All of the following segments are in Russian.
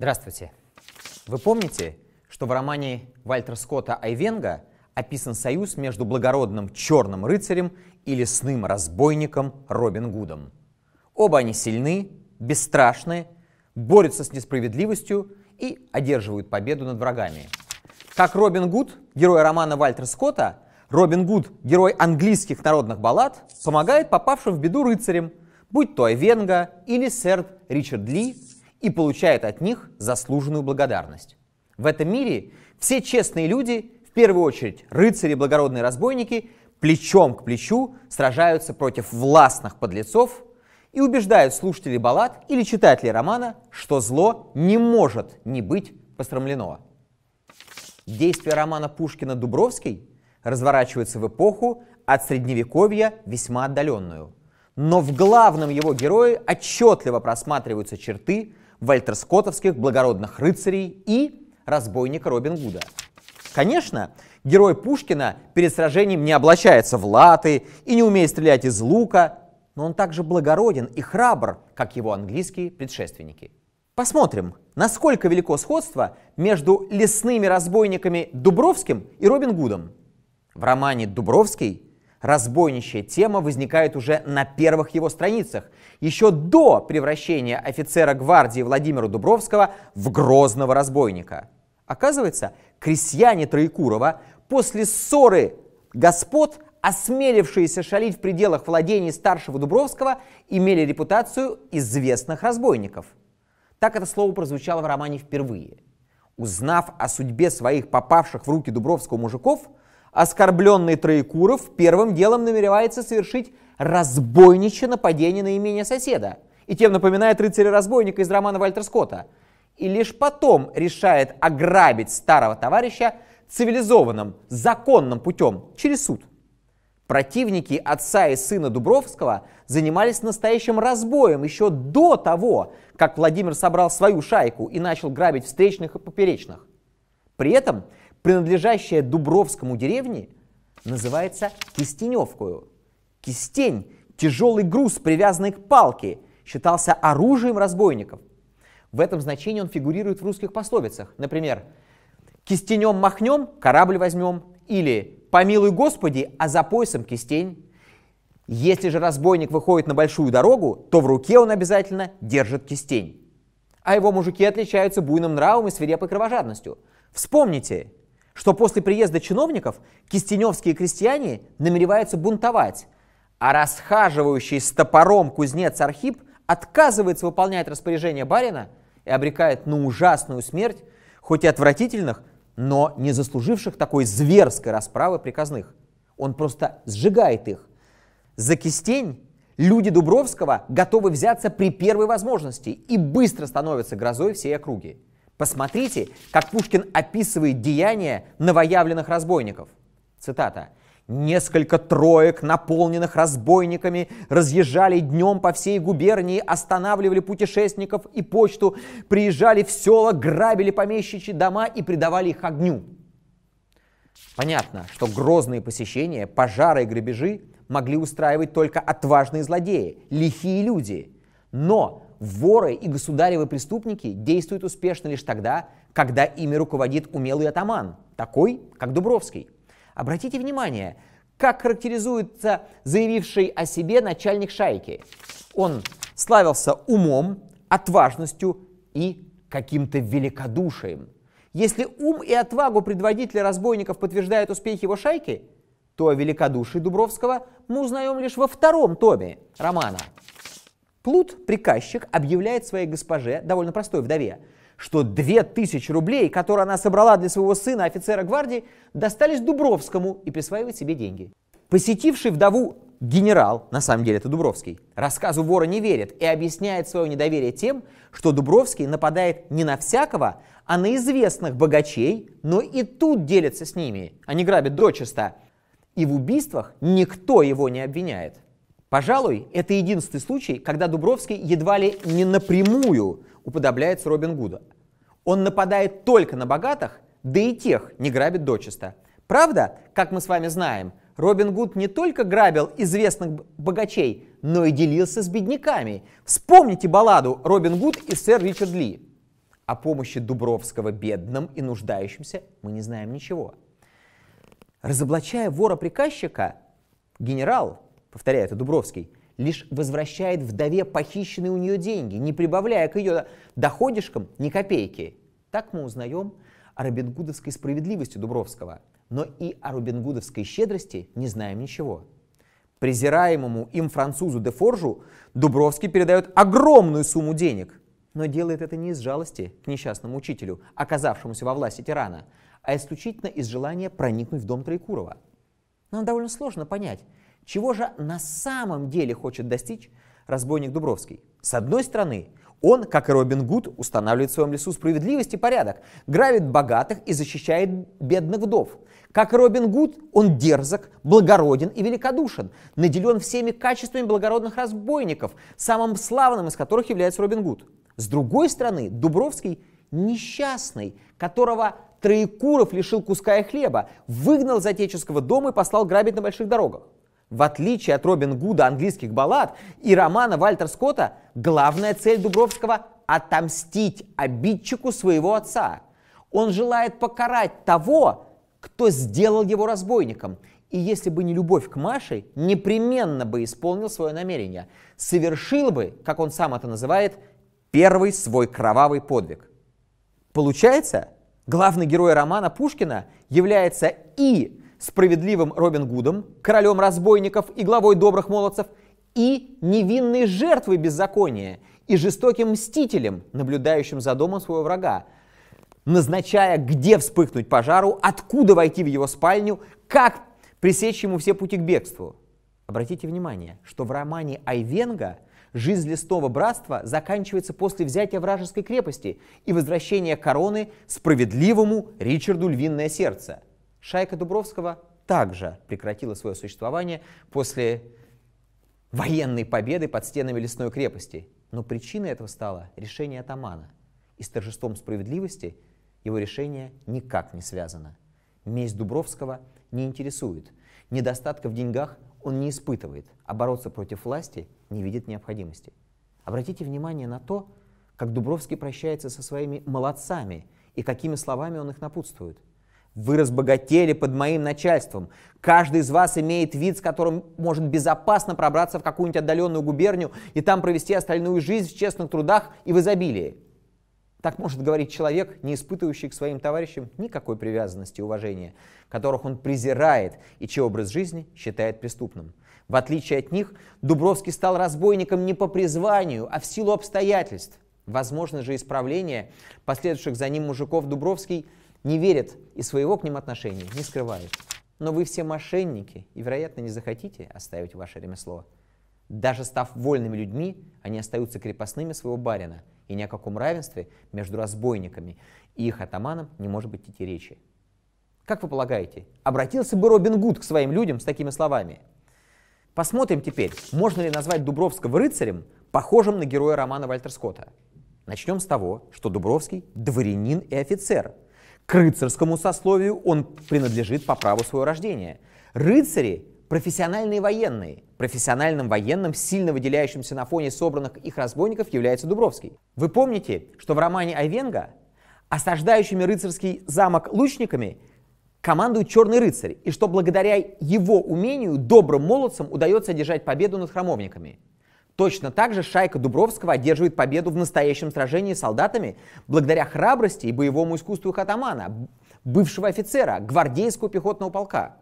Здравствуйте. Вы помните, что в романе Вальтера Скотта «Айвенга» описан союз между благородным черным рыцарем и лесным разбойником Робин Гудом. Оба они сильны, бесстрашны, борются с несправедливостью и одерживают победу над врагами. Как Робин Гуд, герой романа Вальтера Скотта, Робин Гуд, герой английских народных баллад, помогает попавшим в беду рыцарям, будь то Айвенга или сэр Ричард Ли, и получает от них заслуженную благодарность. В этом мире все честные люди, в первую очередь рыцари и благородные разбойники, плечом к плечу сражаются против властных подлецов и убеждают слушателей баллад или читателей романа, что зло не может не быть пострамлено. Действие романа Пушкина «Дубровский» разворачивается в эпоху от Средневековья весьма отдаленную. Но в главном его герое отчетливо просматриваются черты, вальтерскотовских благородных рыцарей и разбойника Робин Гуда. Конечно, герой Пушкина перед сражением не облачается в латы и не умеет стрелять из лука, но он также благороден и храбр, как его английские предшественники. Посмотрим, насколько велико сходство между лесными разбойниками Дубровским и Робин Гудом. В романе «Дубровский» Разбойничья тема возникает уже на первых его страницах, еще до превращения офицера гвардии Владимира Дубровского в грозного разбойника. Оказывается, крестьяне Троекурова после ссоры господ, осмелившиеся шалить в пределах владений старшего Дубровского, имели репутацию известных разбойников. Так это слово прозвучало в романе впервые. Узнав о судьбе своих попавших в руки Дубровского мужиков – Оскорбленный Троекуров первым делом намеревается совершить разбойничье нападение на имение соседа. И тем напоминает рыцаря-разбойника из романа Вальтер Скотта. И лишь потом решает ограбить старого товарища цивилизованным, законным путем, через суд. Противники отца и сына Дубровского занимались настоящим разбоем еще до того, как Владимир собрал свою шайку и начал грабить встречных и поперечных. При этом принадлежащая Дубровскому деревне, называется кистеневкою. Кистень, тяжелый груз, привязанный к палке, считался оружием разбойников. В этом значении он фигурирует в русских пословицах. Например, «Кистенем махнем, корабль возьмем» или «Помилуй Господи, а за поясом кистень». Если же разбойник выходит на большую дорогу, то в руке он обязательно держит кистень. А его мужики отличаются буйным нравом и свирепой кровожадностью. Вспомните, что после приезда чиновников кистеневские крестьяне намереваются бунтовать, а расхаживающий с топором кузнец Архип отказывается выполнять распоряжение барина и обрекает на ужасную смерть, хоть и отвратительных, но не заслуживших такой зверской расправы приказных. Он просто сжигает их. За кистень люди Дубровского готовы взяться при первой возможности и быстро становятся грозой всей округи. Посмотрите, как Пушкин описывает деяния новоявленных разбойников. Цитата. Несколько троек, наполненных разбойниками, разъезжали днем по всей губернии, останавливали путешественников и почту, приезжали в села, грабили помещичьи дома и придавали их огню. Понятно, что грозные посещения, пожары и грабежи могли устраивать только отважные злодеи, лихие люди. Но воры и государевы преступники действуют успешно лишь тогда, когда ими руководит умелый атаман, такой, как Дубровский. Обратите внимание, как характеризуется заявивший о себе начальник шайки. Он славился умом, отважностью и каким-то великодушием. Если ум и отвагу предводителя разбойников подтверждают успех его шайки, то о великодушии Дубровского мы узнаем лишь во втором томе романа – Плут, приказчик, объявляет своей госпоже, довольно простой вдове, что 2000 рублей, которые она собрала для своего сына, офицера гвардии, достались Дубровскому и присваивает себе деньги. Посетивший вдову генерал, на самом деле это Дубровский, рассказу вора не верит и объясняет свое недоверие тем, что Дубровский нападает не на всякого, а на известных богачей, но и тут делится с ними, они а грабят дочисто. И в убийствах никто его не обвиняет. Пожалуй, это единственный случай, когда Дубровский едва ли не напрямую уподобляется Робин Гуду. Он нападает только на богатых, да и тех не грабит дочисто. Правда, как мы с вами знаем, Робин Гуд не только грабил известных богачей, но и делился с бедняками. Вспомните балладу «Робин Гуд» и «Сэр Ричард Ли». О помощи Дубровского бедным и нуждающимся мы не знаем ничего. Разоблачая вора-приказчика, генерал повторяю, это Дубровский, лишь возвращает вдове похищенные у нее деньги, не прибавляя к ее доходишкам ни копейки. Так мы узнаем о робингудовской справедливости Дубровского, но и о робингудовской щедрости не знаем ничего. Презираемому им французу де Форжу Дубровский передает огромную сумму денег, но делает это не из жалости к несчастному учителю, оказавшемуся во власти тирана, а исключительно из желания проникнуть в дом Троекурова. Нам довольно сложно понять, чего же на самом деле хочет достичь разбойник Дубровский? С одной стороны, он, как и Робин Гуд, устанавливает в своем лесу справедливость и порядок, грабит богатых и защищает бедных вдов. Как и Робин Гуд, он дерзок, благороден и великодушен, наделен всеми качествами благородных разбойников, самым славным из которых является Робин Гуд. С другой стороны, Дубровский несчастный, которого Троекуров лишил куска и хлеба, выгнал из отеческого дома и послал грабить на больших дорогах. В отличие от Робин Гуда английских баллад и романа Вальтер Скотта, главная цель Дубровского – отомстить обидчику своего отца. Он желает покарать того, кто сделал его разбойником. И если бы не любовь к Маше, непременно бы исполнил свое намерение. Совершил бы, как он сам это называет, первый свой кровавый подвиг. Получается, главный герой романа Пушкина является и справедливым Робин Гудом, королем разбойников и главой добрых молодцев, и невинной жертвой беззакония, и жестоким мстителем, наблюдающим за домом своего врага, назначая, где вспыхнуть пожару, откуда войти в его спальню, как пресечь ему все пути к бегству. Обратите внимание, что в романе Айвенга жизнь лесного братства заканчивается после взятия вражеской крепости и возвращения короны справедливому Ричарду Львиное Сердце – Шайка Дубровского также прекратила свое существование после военной победы под стенами лесной крепости. Но причиной этого стало решение атамана. И с торжеством справедливости его решение никак не связано. Месть Дубровского не интересует. Недостатка в деньгах он не испытывает, а бороться против власти не видит необходимости. Обратите внимание на то, как Дубровский прощается со своими «молодцами» и какими словами он их напутствует – вы разбогатели под моим начальством. Каждый из вас имеет вид, с которым может безопасно пробраться в какую-нибудь отдаленную губернию и там провести остальную жизнь в честных трудах и в изобилии. Так может говорить человек, не испытывающий к своим товарищам никакой привязанности и уважения, которых он презирает и чей образ жизни считает преступным. В отличие от них, Дубровский стал разбойником не по призванию, а в силу обстоятельств. Возможно же исправление последующих за ним мужиков Дубровский – не верят и своего к ним отношения не скрывают. Но вы все мошенники и, вероятно, не захотите оставить ваше ремесло. Даже став вольными людьми, они остаются крепостными своего барина, и ни о каком равенстве между разбойниками и их атаманом не может быть идти речи. Как вы полагаете, обратился бы Робин Гуд к своим людям с такими словами? Посмотрим теперь, можно ли назвать Дубровского рыцарем, похожим на героя романа Вальтер Скотта. Начнем с того, что Дубровский – дворянин и офицер – к рыцарскому сословию он принадлежит по праву своего рождения. Рыцари – профессиональные военные. Профессиональным военным, сильно выделяющимся на фоне собранных их разбойников, является Дубровский. Вы помните, что в романе Айвенга осаждающими рыцарский замок лучниками командует черный рыцарь, и что благодаря его умению добрым молодцам удается одержать победу над храмовниками – Точно так же шайка Дубровского одерживает победу в настоящем сражении с солдатами благодаря храбрости и боевому искусству их атамана, бывшего офицера, гвардейского пехотного полка.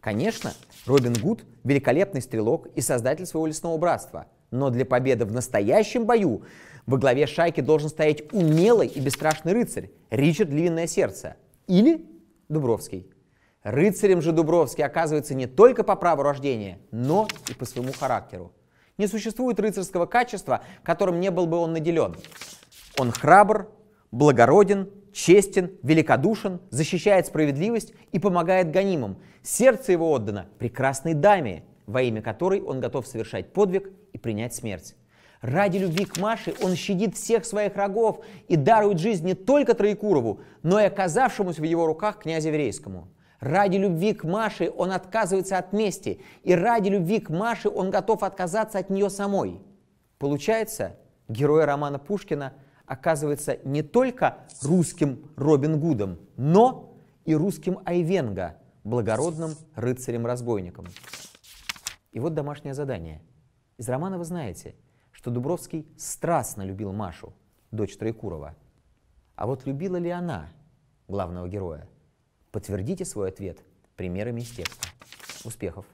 Конечно, Робин Гуд – великолепный стрелок и создатель своего лесного братства. Но для победы в настоящем бою во главе шайки должен стоять умелый и бесстрашный рыцарь Ричард Длинное Сердце или Дубровский. Рыцарем же Дубровский оказывается не только по праву рождения, но и по своему характеру – не существует рыцарского качества, которым не был бы он наделен. Он храбр, благороден, честен, великодушен, защищает справедливость и помогает гонимым. Сердце его отдано прекрасной даме, во имя которой он готов совершать подвиг и принять смерть. Ради любви к Маше он щадит всех своих врагов и дарует жизнь не только Троекурову, но и оказавшемуся в его руках князю еврейскому. Ради любви к Маше он отказывается от мести, и ради любви к Маше он готов отказаться от нее самой. Получается, герой романа Пушкина оказывается не только русским Робин Гудом, но и русским Айвенго, благородным рыцарем-разбойником. И вот домашнее задание. Из романа вы знаете, что Дубровский страстно любил Машу, дочь Троекурова. А вот любила ли она главного героя? Подтвердите свой ответ примерами из текста. Успехов!